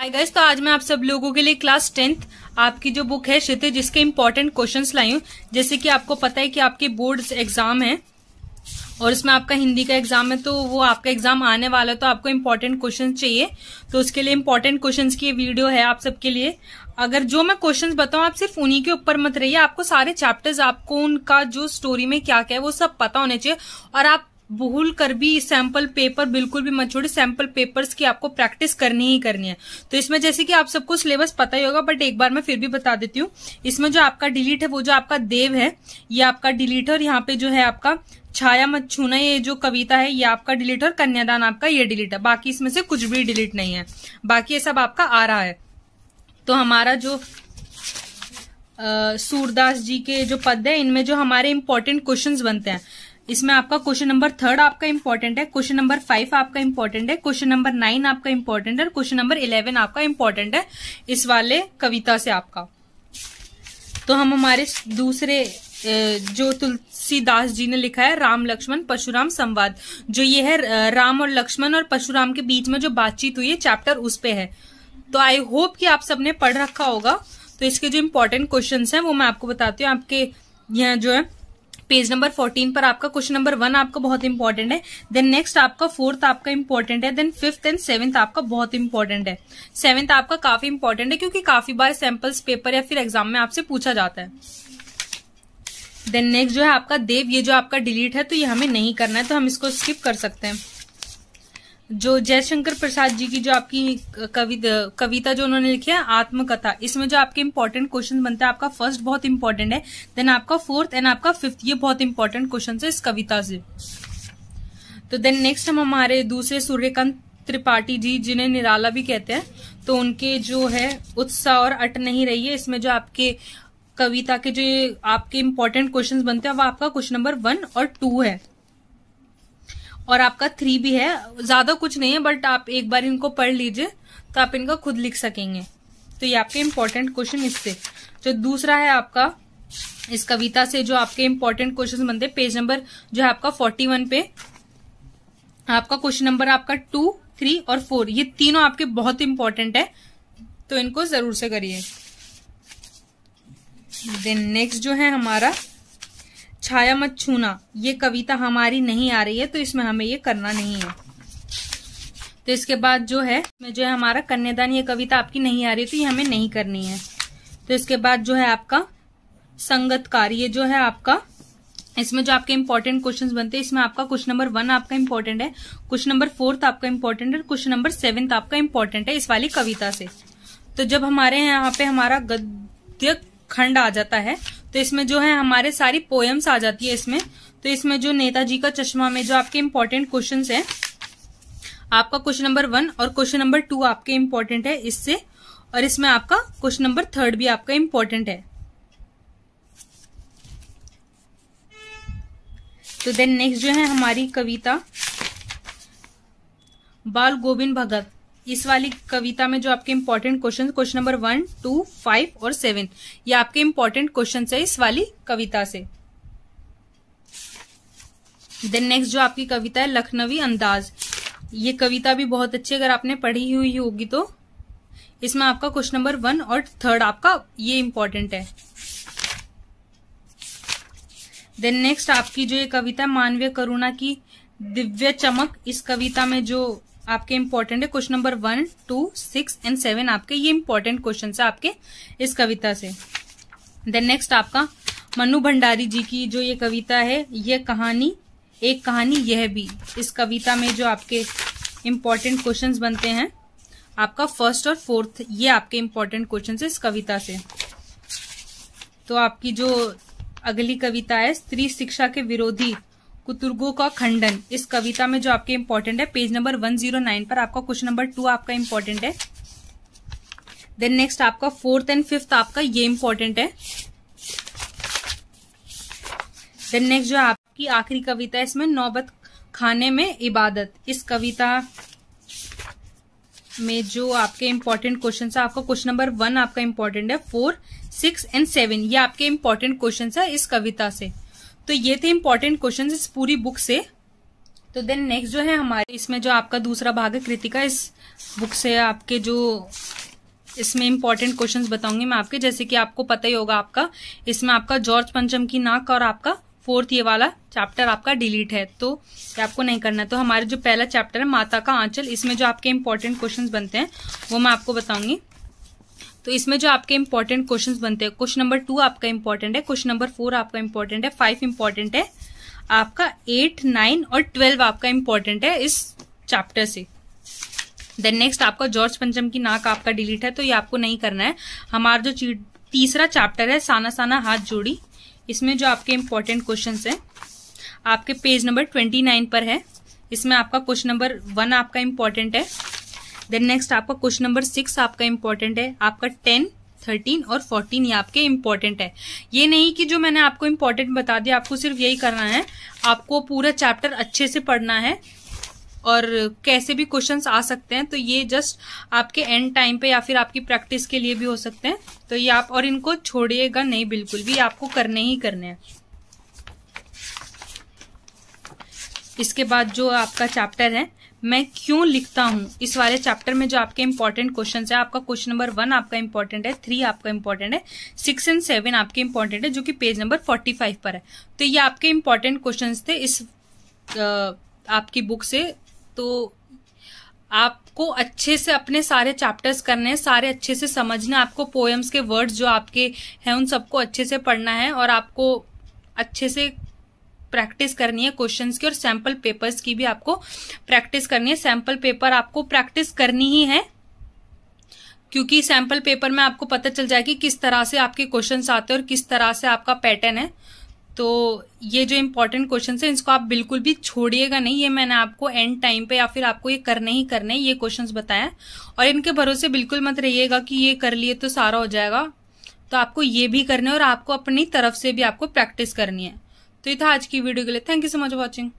hi guys तो आज मैं आप सब लोगों के लिए क्लास टेंथ आपकी जो बुक है क्षेत्र जिसके इम्पोर्टेंट क्वेश्चन लाई हूँ जैसे कि आपको पता है कि आपके बोर्ड एग्जाम है और इसमें आपका हिंदी का एग्जाम है तो वो आपका एग्जाम आने वाला है तो आपको इम्पोर्टेंट क्वेश्चन चाहिए तो उसके लिए इम्पोर्टेंट क्वेश्चन की वीडियो है आप सबके लिए अगर जो मैं क्वेश्चन बताऊँ आप सिर्फ उन्हीं के ऊपर मत रहिए आपको सारे चैप्टर्स आपको उनका जो स्टोरी में क्या क्या है वो सब पता होने चाहिए और आप भूल कर भी सैंपल पेपर बिल्कुल भी मत छोड़े सैंपल पेपर्स की आपको प्रैक्टिस करनी ही करनी है तो इसमें जैसे कि आप सबको सिलेबस पता ही होगा बट एक बार मैं फिर भी बता देती हूँ इसमें जो आपका डिलीट है वो जो आपका देव है ये आपका डिलीट है और यहाँ पे जो है आपका छाया मत छूना ये जो कविता है ये आपका डिलीट और कन्यादान आपका ये डिलीट है बाकी इसमें से कुछ भी डिलीट नहीं है बाकी ये सब आपका आ रहा है तो हमारा जो सूरदास जी के जो पद है इनमें जो हमारे इम्पोर्टेंट क्वेश्चंस बनते हैं इसमें आपका क्वेश्चन नंबर थर्ड आपका इम्पोर्टेंट है क्वेश्चन नंबर फाइव आपका इम्पोर्टेंट है क्वेश्चन नंबर नाइन आपका इम्पोर्टेंट है क्वेश्चन नंबर इलेवन आपका इम्पोर्टेंट है इस वाले कविता से आपका तो हम हमारे दूसरे जो तुलसीदास जी ने लिखा है राम लक्ष्मण परशुराम संवाद जो ये है राम और लक्ष्मण और परशुराम के बीच में जो बातचीत हुई है चैप्टर उस पे है तो आई होप कि आप सबने पढ़ रखा होगा तो इसके जो इम्पोर्टेंट क्वेश्चन हैं वो मैं आपको बताती हूँ आपके यहाँ जो है पेज नंबर फोर्टीन पर आपका क्वेश्चन नंबर वन आपका बहुत इंपॉर्टेंट है देन नेक्स्ट आपका फोर्थ आपका इंपॉर्टेंट है देन फिफ्थ एंड सेवन्थ आपका बहुत इंपॉर्टेंट है सेवन्थ आपका काफी इंपॉर्टेंट है क्योंकि काफी बार सैंपल्स पेपर या फिर एग्जाम में आपसे पूछा जाता है देन नेक्स्ट जो है आपका देव ये जो आपका डिलीट है तो ये हमें नहीं करना है तो हम इसको स्किप कर सकते हैं जो जयशंकर प्रसाद जी की जो आपकी कविता कविता जो उन्होंने लिखी है आत्मकथा इसमें जो आपके इम्पोर्टेंट क्वेश्चन बनता है आपका फर्स्ट बहुत इम्पोर्टेंट है देन आपका फोर्थ एंड आपका फिफ्थ ये बहुत इम्पोर्टेंट क्वेश्चन है इस कविता से तो देन नेक्स्ट हम हमारे दूसरे सूर्यकांत त्रिपाठी जी जिन्हें निराला भी कहते हैं तो उनके जो है उत्साह और अट नहीं रही है इसमें जो आपके कविता के जो आपके इम्पोर्टेंट क्वेश्चंस बनते हैं वो आपका क्वेश्चन नंबर वन और टू है और आपका थ्री भी है ज्यादा कुछ नहीं है बट आप एक बार इनको पढ़ लीजिए तो आप इनका खुद लिख सकेंगे तो ये आपके इम्पोर्टेंट क्वेश्चन इससे जो दूसरा है आपका इस कविता से जो आपके इम्पोर्टेंट क्वेश्चन बनते पेज नंबर जो है आपका फोर्टी वन पे आपका क्वेश्चन नंबर आपका टू थ्री और फोर ये तीनों आपके बहुत इंपॉर्टेंट है तो इनको जरूर से करिए देन नेक्स्ट जो है हमारा छाया मत छूना ये कविता हमारी नहीं आ रही है तो इसमें हमें ये करना नहीं है तो इसके बाद जो है मैं जो है हमारा कन्यादान ये कविता आपकी नहीं आ रही तो ये हमें नहीं करनी है तो इसके बाद जो है आपका संगतकार ये जो है आपका इसमें जो आपके इम्पोर्टेंट क्वेश्चंस बनते हैं इसमें आपका क्वेश्चन नंबर वन आपका इम्पोर्टेंट है क्वेश्चन नंबर फोर्थ आपका इम्पोर्टेंट है क्वेश्चन नंबर सेवन्थ आपका इम्पोर्टेंट है इस वाली कविता से तो जब हमारे यहाँ पे हमारा गद्य खंड आ जाता है तो इसमें जो है हमारे सारी पोएम्स आ जाती है इसमें तो इसमें जो नेताजी का चश्मा में जो आपके इम्पोर्टेंट क्वेश्चन है आपका क्वेश्चन नंबर वन और क्वेश्चन नंबर टू आपके इम्पोर्टेंट है इससे और इसमें आपका क्वेश्चन नंबर थर्ड भी आपका इम्पोर्टेंट है तो देन नेक्स्ट जो है हमारी कविता बाल गोविंद भगत इस वाली कविता में जो आपके important question question number one two five और सेवन ये आपके इम्पोर्टेंट क्वेश्चन है इस वाली कविता से देन नेक्स्ट जो आपकी कविता है लखनवी अंदाज ये कविता भी बहुत अच्छी अगर आपने पढ़ी हुई होगी तो इसमें आपका क्वेश्चन नंबर वन और थर्ड आपका ये इम्पोर्टेंट है देन नेक्स्ट आपकी जो ये कविता मानवीय करुणा की दिव्य चमक इस कविता में जो आपके इम्पोर्टेंट है question number one two six and seven आपके ये इम्पोर्टेंट क्वेश्चन है आपके इस कविता से देन नेक्स्ट आपका मनु भंडारी जी की जो ये कविता है यह कहानी एक कहानी यह भी इस कविता में जो आपके इम्पोर्टेंट क्वेश्चन बनते हैं आपका फर्स्ट और फोर्थ ये आपके इम्पोर्टेंट क्वेश्चन है इस कविता से तो आपकी जो अगली कविता है स्त्री शिक्षा के विरोधी कुतुर्गो का खंडन इस कविता में जो आपके इंपॉर्टेंट है पेज नंबर 109 पर आपका क्वेश्चन नंबर टू आपका इंपॉर्टेंट है देन नेक्स्ट आपका फोर्थ एंड फिफ्थ आपका ये इंपॉर्टेंट है देन नेक्स्ट जो आपकी आखिरी कविता है इसमें नौबत खाने में इबादत इस कविता में जो आपके इंपॉर्टेंट क्वेश्चन है आपका क्वेश्चन नंबर वन आपका इंपॉर्टेंट है फोर सिक्स एंड सेवन ये आपके इंपॉर्टेंट क्वेश्चन है इस कविता से तो ये थे इंपॉर्टेंट क्वेश्चन इस पूरी बुक से तो देन नेक्स्ट जो है हमारे इसमें जो आपका दूसरा भाग है कृतिका इस बुक से आपके जो इसमें इंपॉर्टेंट क्वेश्चंस बताऊंगी मैं आपके जैसे कि आपको पता ही होगा आपका इसमें आपका जॉर्ज पंचम की नाक और आपका फोर्थ ये वाला चैप्टर आपका डिलीट है तो ये आपको नहीं करना तो हमारे जो पहला चैप्टर है माता का आंचल इसमें जो आपके इंपॉर्टेंट क्वेश्चंस बनते हैं वो मैं आपको बताऊंगी तो इसमें जो आपके इंपॉर्टेंट क्वेश्चन बनते हैं क्वेश्चन नंबर टू आपका इंपॉर्टेंट है क्वेश्चन नंबर फोर आपका इंपॉर्टेंट है फाइव इंपॉर्टेंट है आपका एट नाइन और ट्वेल्व आपका इंपॉर्टेंट है इस चैप्टर से देन नेक्स्ट आपका जॉर्ज पंचम की नाक आपका डिलीट है तो ये आपको नहीं करना है हमारा जो तीसरा चैप्टर है साना साना हाथ जोड़ी इसमें जो आपके इम्पोर्टेंट क्वेश्चन है आपके पेज नंबर ट्वेंटी नाइन पर है इसमें आपका क्वेश्चन नंबर वन आपका इम्पोर्टेंट है देन नेक्स्ट आपका क्वेश्चन नंबर सिक्स आपका इंपॉर्टेंट है आपका टेन थर्टीन और फोर्टीन ये आपके इम्पोर्टेंट है ये नहीं कि जो मैंने आपको इम्पोर्टेंट बता दिया आपको सिर्फ यही करना है आपको पूरा चैप्टर अच्छे से पढ़ना है और कैसे भी क्वेश्चंस आ सकते हैं तो ये जस्ट आपके एंड टाइम पे या फिर आपकी प्रैक्टिस के लिए भी हो सकते हैं तो ये आप और इनको छोड़िएगा नहीं बिल्कुल भी आपको करने ही करने हैं इसके बाद जो आपका चैप्टर है मैं क्यों लिखता हूँ इस वाले चैप्टर में जो आपके इम्पोर्टेंट क्वेश्चन है आपका क्वेश्चन नंबर वन आपका इम्पोर्टेंट है थ्री आपका इम्पोर्टेंट है सिक्स एंड सेवन आपके इम्पोर्टेंट है जो कि पेज नंबर फोर्टी फाइव पर है तो ये आपके इम्पोर्टेंट क्वेश्चन थे इस आपकी बुक से तो आपको अच्छे से अपने सारे चैप्टर्स करने हैं सारे अच्छे से समझना आपको पोएम्स के वर्ड्स जो आपके हैं उन सबको अच्छे से पढ़ना है और आपको अच्छे से प्रैक्टिस करनी है क्वेश्चंस की और सैंपल पेपर्स की भी आपको प्रैक्टिस करनी है सैंपल पेपर आपको प्रैक्टिस करनी ही है क्योंकि सैंपल पेपर में आपको पता चल जाएगी कि किस तरह से आपके क्वेश्चंस आते हैं और किस तरह से आपका पैटर्न है तो ये जो इम्पोर्टेंट क्वेश्चन है इसको आप बिल्कुल भी छोड़िएगा नहीं ये मैंने आपको एंड टाइम पे या फिर आपको ये करने ही करने ये क्वेश्चन बताया और इनके भरोसे बिल्कुल मत रहिएगा कि ये कर लिए तो सारा हो जाएगा तो आपको ये भी करना है और आपको अपनी तरफ से भी आपको प्रैक्टिस करनी है तो ये था आज की वीडियो के लिए thank you so much watching